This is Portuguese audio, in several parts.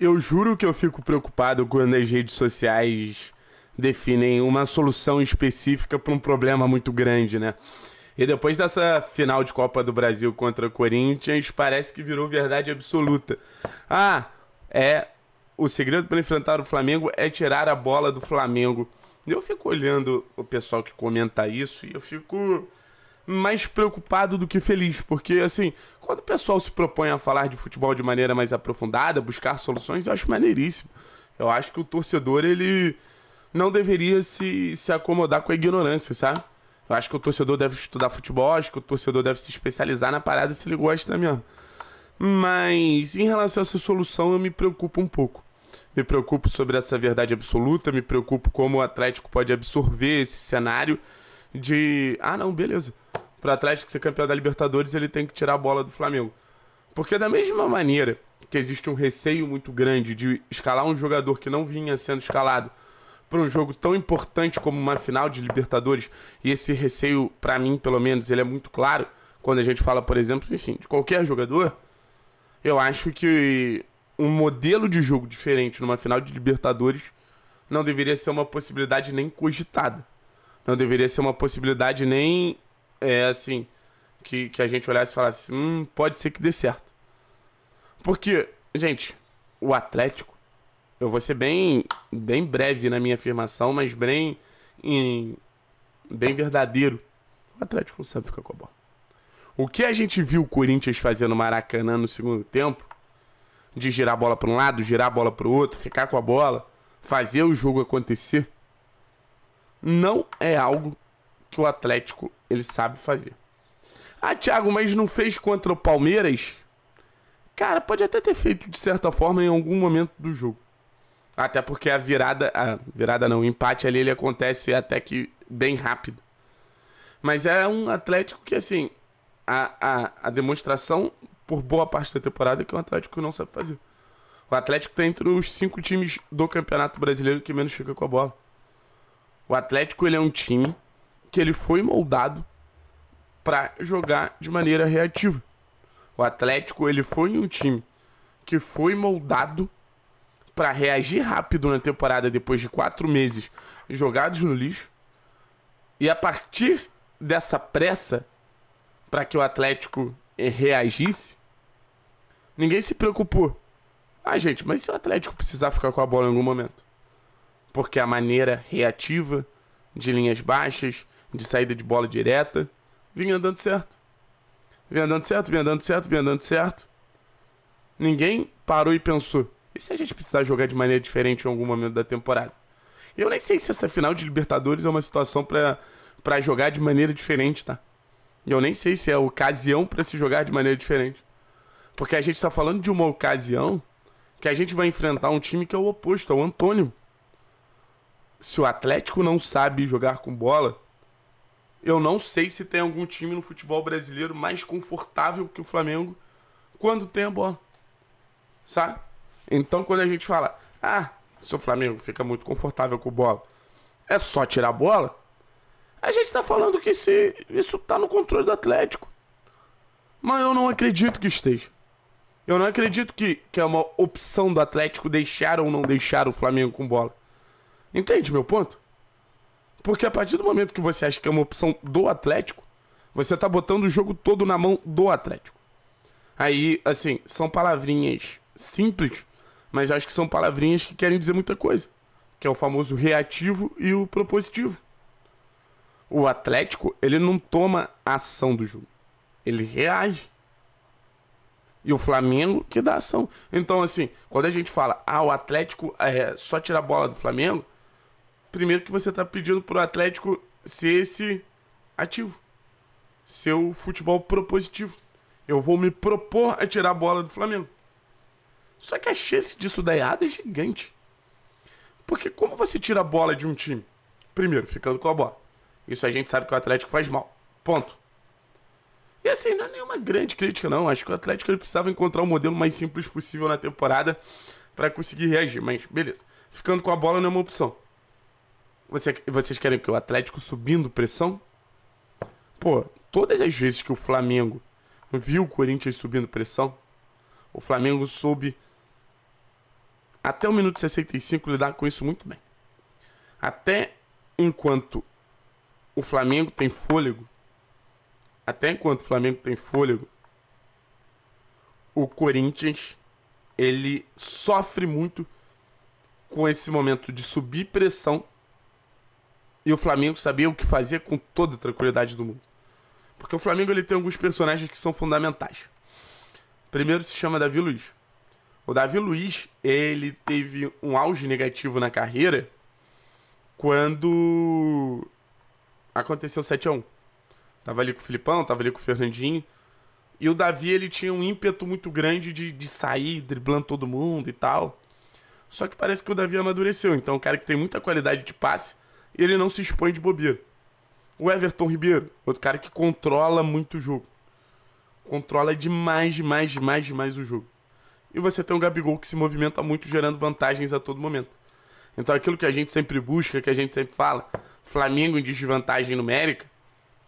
Eu juro que eu fico preocupado quando as redes sociais definem uma solução específica para um problema muito grande, né? E depois dessa final de Copa do Brasil contra o Corinthians, parece que virou verdade absoluta. Ah, é. O segredo para enfrentar o Flamengo é tirar a bola do Flamengo. Eu fico olhando o pessoal que comenta isso e eu fico mais preocupado do que feliz, porque assim, quando o pessoal se propõe a falar de futebol de maneira mais aprofundada, buscar soluções, eu acho maneiríssimo. Eu acho que o torcedor ele não deveria se, se acomodar com a ignorância, sabe? Eu acho que o torcedor deve estudar futebol, acho que o torcedor deve se especializar na parada se ele gosta mesmo. Mas em relação a essa solução, eu me preocupo um pouco. Me preocupo sobre essa verdade absoluta, me preocupo como o Atlético pode absorver esse cenário de. Ah, não, beleza pro Atlético ser campeão da Libertadores, ele tem que tirar a bola do Flamengo. Porque da mesma maneira que existe um receio muito grande de escalar um jogador que não vinha sendo escalado para um jogo tão importante como uma final de Libertadores, e esse receio, para mim, pelo menos, ele é muito claro, quando a gente fala, por exemplo, enfim, de qualquer jogador, eu acho que um modelo de jogo diferente numa final de Libertadores não deveria ser uma possibilidade nem cogitada. Não deveria ser uma possibilidade nem é assim, que, que a gente olhasse e falasse, hum, pode ser que dê certo. Porque, gente, o Atlético, eu vou ser bem, bem breve na minha afirmação, mas bem, em, bem verdadeiro. O Atlético não sabe ficar com a bola. O que a gente viu o Corinthians fazendo no Maracanã no segundo tempo, de girar a bola para um lado, girar a bola para o outro, ficar com a bola, fazer o jogo acontecer, não é algo que o Atlético ele sabe fazer. Ah, Thiago, mas não fez contra o Palmeiras? Cara, pode até ter feito de certa forma em algum momento do jogo. Até porque a virada, a virada não, o empate ali ele acontece até que bem rápido. Mas é um Atlético que assim, a, a, a demonstração por boa parte da temporada é que o Atlético não sabe fazer. O Atlético tá entre os cinco times do Campeonato Brasileiro que menos fica com a bola. O Atlético ele é um time que ele foi moldado para jogar de maneira reativa. O Atlético, ele foi um time que foi moldado para reagir rápido na temporada depois de quatro meses jogados no lixo. E a partir dessa pressa para que o Atlético eh, reagisse, ninguém se preocupou. Ah, gente, mas se o Atlético precisar ficar com a bola em algum momento? Porque a maneira reativa de linhas baixas, de saída de bola direta, vinha andando certo. Vinha andando certo, vinha andando certo, vinha andando certo. Ninguém parou e pensou: e se a gente precisar jogar de maneira diferente em algum momento da temporada? Eu nem sei se essa final de Libertadores é uma situação para jogar de maneira diferente, tá? E eu nem sei se é ocasião para se jogar de maneira diferente. Porque a gente está falando de uma ocasião que a gente vai enfrentar um time que é o oposto, é o Antônio. Se o Atlético não sabe jogar com bola, eu não sei se tem algum time no futebol brasileiro mais confortável que o Flamengo quando tem a bola. Sabe? Então quando a gente fala, ah, seu Flamengo fica muito confortável com bola, é só tirar a bola. A gente tá falando que se isso tá no controle do Atlético. Mas eu não acredito que esteja. Eu não acredito que, que é uma opção do Atlético deixar ou não deixar o Flamengo com bola. Entende meu ponto? Porque a partir do momento que você acha que é uma opção do Atlético, você tá botando o jogo todo na mão do Atlético. Aí, assim, são palavrinhas simples, mas acho que são palavrinhas que querem dizer muita coisa. Que é o famoso reativo e o propositivo. O Atlético, ele não toma ação do jogo. Ele reage. E o Flamengo que dá ação. Então, assim, quando a gente fala, ah, o Atlético é só tira a bola do Flamengo, Primeiro que você tá pedindo pro Atlético ser esse ativo. Ser o futebol propositivo. Eu vou me propor a tirar a bola do Flamengo. Só que a chance disso dar errado é gigante. Porque como você tira a bola de um time? Primeiro, ficando com a bola. Isso a gente sabe que o Atlético faz mal. Ponto. E assim, não é nenhuma grande crítica, não. Acho que o Atlético ele precisava encontrar o um modelo mais simples possível na temporada para conseguir reagir. Mas beleza, ficando com a bola não é uma opção. Você, vocês querem que o Atlético subindo pressão? Pô, todas as vezes que o Flamengo viu o Corinthians subindo pressão, o Flamengo soube até o minuto 65 lidar com isso muito bem. Até enquanto o Flamengo tem fôlego, até enquanto o Flamengo tem fôlego, o Corinthians ele sofre muito com esse momento de subir pressão e o Flamengo sabia o que fazer com toda a tranquilidade do mundo. Porque o Flamengo ele tem alguns personagens que são fundamentais. Primeiro se chama Davi Luiz. O Davi Luiz, ele teve um auge negativo na carreira quando aconteceu o 7 a 1. Tava ali com o Filipão, tava ali com o Fernandinho. E o Davi, ele tinha um ímpeto muito grande de, de sair driblando todo mundo e tal. Só que parece que o Davi amadureceu. Então, o é um cara que tem muita qualidade de passe, ele não se expõe de bobeira. O Everton Ribeiro, outro cara que controla muito o jogo. Controla demais, demais, demais, demais o jogo. E você tem o Gabigol que se movimenta muito, gerando vantagens a todo momento. Então aquilo que a gente sempre busca, que a gente sempre fala, Flamengo em desvantagem numérica,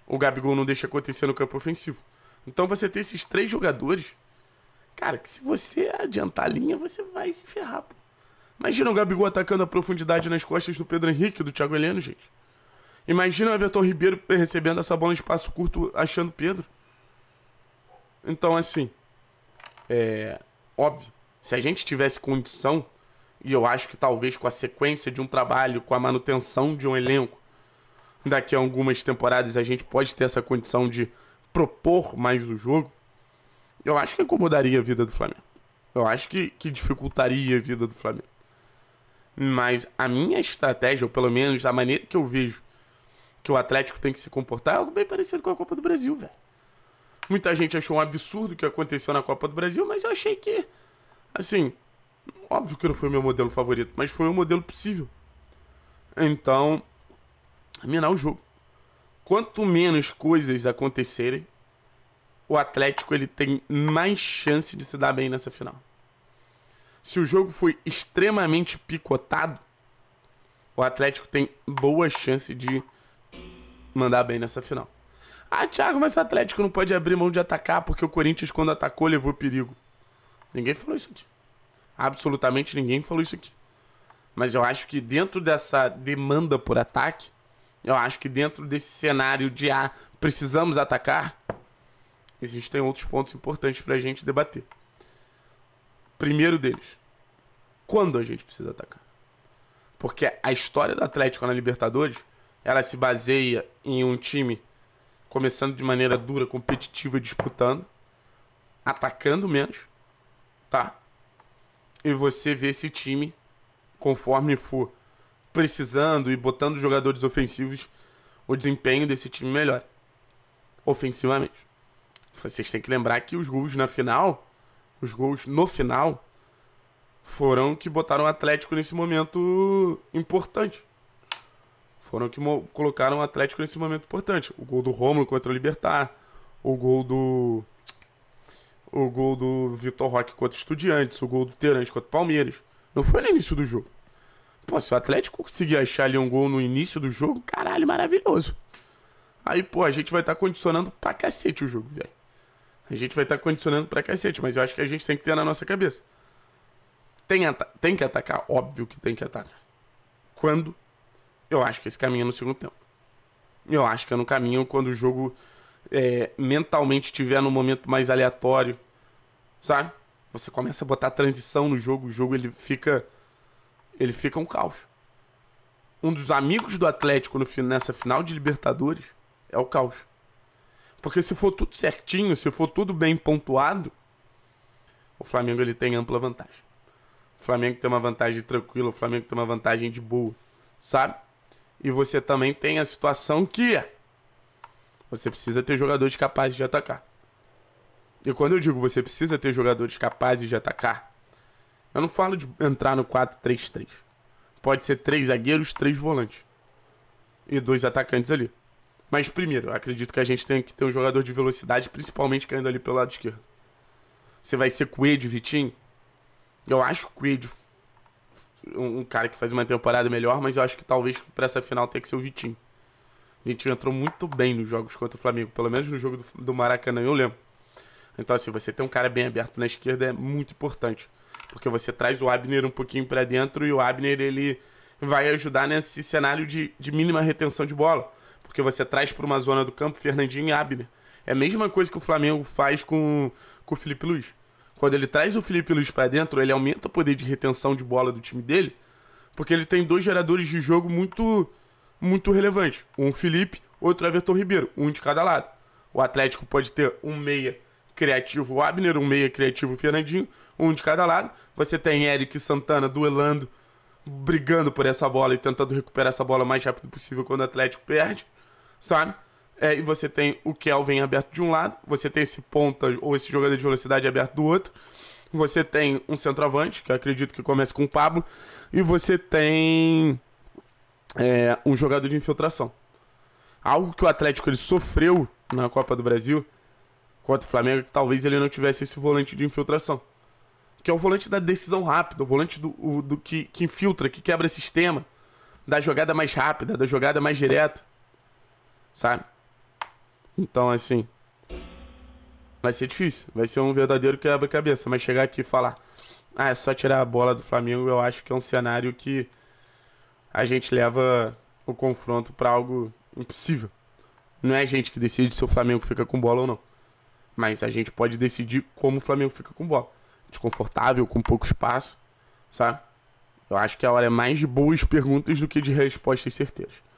o Gabigol não deixa acontecer no campo ofensivo. Então você tem esses três jogadores, cara, que se você adiantar a linha, você vai se ferrar, pô. Imagina o Gabigol atacando a profundidade nas costas do Pedro Henrique, do Thiago Heleno, gente. Imagina o Everton Ribeiro recebendo essa bola em espaço curto, achando Pedro. Então, assim, é óbvio, se a gente tivesse condição, e eu acho que talvez com a sequência de um trabalho, com a manutenção de um elenco, daqui a algumas temporadas a gente pode ter essa condição de propor mais o jogo, eu acho que incomodaria a vida do Flamengo. Eu acho que, que dificultaria a vida do Flamengo. Mas a minha estratégia, ou pelo menos a maneira que eu vejo que o Atlético tem que se comportar, é algo bem parecido com a Copa do Brasil, velho. Muita gente achou um absurdo o que aconteceu na Copa do Brasil, mas eu achei que, assim, óbvio que não foi o meu modelo favorito, mas foi o modelo possível. Então, minar o jogo. Quanto menos coisas acontecerem, o Atlético ele tem mais chance de se dar bem nessa final. Se o jogo foi extremamente picotado, o Atlético tem boa chance de mandar bem nessa final. Ah, Thiago, mas o Atlético não pode abrir mão de atacar porque o Corinthians, quando atacou, levou perigo. Ninguém falou isso aqui. Absolutamente ninguém falou isso aqui. Mas eu acho que dentro dessa demanda por ataque, eu acho que dentro desse cenário de ah, precisamos atacar, existem outros pontos importantes para a gente debater primeiro deles. Quando a gente precisa atacar? Porque a história do Atlético na Libertadores, ela se baseia em um time começando de maneira dura, competitiva, disputando, atacando menos, tá? E você vê esse time, conforme for precisando e botando jogadores ofensivos, o desempenho desse time melhor. Ofensivamente. Vocês têm que lembrar que os gols na final os gols no final foram que botaram o Atlético nesse momento importante. Foram que colocaram o Atlético nesse momento importante. O gol do Romulo contra o Libertar, o gol do o gol do Vitor Roque contra o Estudiantes, o gol do Terence contra o Palmeiras. Não foi no início do jogo. Pô, se o Atlético conseguir achar ali um gol no início do jogo, caralho, maravilhoso. Aí, pô, a gente vai estar tá condicionando pra cacete o jogo, velho. A gente vai estar tá condicionando pra cacete, mas eu acho que a gente tem que ter na nossa cabeça. Tem, tem que atacar, óbvio que tem que atacar. Quando? Eu acho que esse caminho é no segundo tempo. Eu acho que é no caminho quando o jogo é, mentalmente estiver no momento mais aleatório, sabe? Você começa a botar transição no jogo, o jogo ele fica ele fica um caos. Um dos amigos do Atlético no, nessa final de Libertadores é o caos. Porque se for tudo certinho, se for tudo bem pontuado, o Flamengo ele tem ampla vantagem. O Flamengo tem uma vantagem tranquila, o Flamengo tem uma vantagem de boa, sabe? E você também tem a situação que é, você precisa ter jogadores capazes de atacar. E quando eu digo você precisa ter jogadores capazes de atacar, eu não falo de entrar no 4-3-3. Pode ser três zagueiros, três volantes e dois atacantes ali. Mas primeiro, acredito que a gente tem que ter um jogador de velocidade, principalmente caindo ali pelo lado esquerdo. Você vai ser Coelho, Vitinho? Eu acho o Coelho um cara que faz uma temporada melhor, mas eu acho que talvez para essa final tenha que ser o Vitinho. O Vitinho entrou muito bem nos jogos contra o Flamengo, pelo menos no jogo do, do Maracanã, eu lembro. Então, assim, você ter um cara bem aberto na esquerda é muito importante. Porque você traz o Abner um pouquinho para dentro e o Abner ele vai ajudar nesse cenário de, de mínima retenção de bola porque você traz para uma zona do campo Fernandinho e Abner. É a mesma coisa que o Flamengo faz com, com o Felipe Luiz. Quando ele traz o Felipe Luiz para dentro, ele aumenta o poder de retenção de bola do time dele, porque ele tem dois geradores de jogo muito muito relevantes. Um Felipe, outro Everton Ribeiro, um de cada lado. O Atlético pode ter um meia criativo Abner, um meia criativo Fernandinho, um de cada lado. Você tem Eric Santana duelando, brigando por essa bola e tentando recuperar essa bola o mais rápido possível quando o Atlético perde sabe? É, e você tem o Kelvin aberto de um lado, você tem esse ponta ou esse jogador de velocidade aberto do outro, você tem um centroavante, que acredito que comece com o Pablo, e você tem é, um jogador de infiltração. Algo que o Atlético ele sofreu na Copa do Brasil contra o Flamengo, que talvez ele não tivesse esse volante de infiltração. Que é o volante da decisão rápida, o volante do, do que, que infiltra, que quebra sistema, da jogada mais rápida, da jogada mais direta sabe? Então, assim, vai ser difícil. Vai ser um verdadeiro quebra-cabeça. Mas chegar aqui e falar, ah, é só tirar a bola do Flamengo, eu acho que é um cenário que a gente leva o confronto para algo impossível. Não é a gente que decide se o Flamengo fica com bola ou não. Mas a gente pode decidir como o Flamengo fica com bola. Desconfortável, com pouco espaço, sabe? Eu acho que a hora é mais de boas perguntas do que de respostas certeiras.